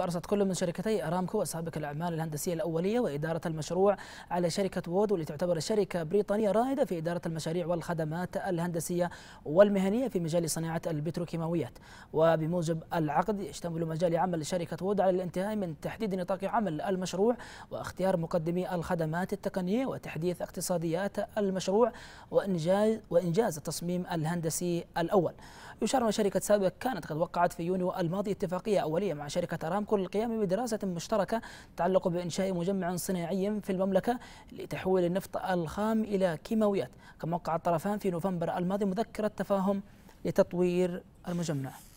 أرصت كل من شركتي أرامكو وسابق الأعمال الهندسية الأولية وإدارة المشروع على شركة وود والتي تعتبر شركة بريطانية رائدة في إدارة المشاريع والخدمات الهندسية والمهنية في مجال صناعة البتروكيماويات وبموجب العقد يشتمل مجال عمل شركة وود على الانتهاء من تحديد نطاق عمل المشروع واختيار مقدمي الخدمات التقنية وتحديث اقتصاديات المشروع وإنجاز, وإنجاز التصميم الهندسي الأول يشار أن شركة سابق كانت قد وقعت في يونيو الماضي اتفاقية أولية مع شركة أرامكو أمكن القيام بدراسة مشتركة تتعلق بإنشاء مجمع صناعي في المملكة لتحويل النفط الخام إلى كيماويات كما وقع الطرفان في نوفمبر الماضي مذكرة تفاهم لتطوير المجمع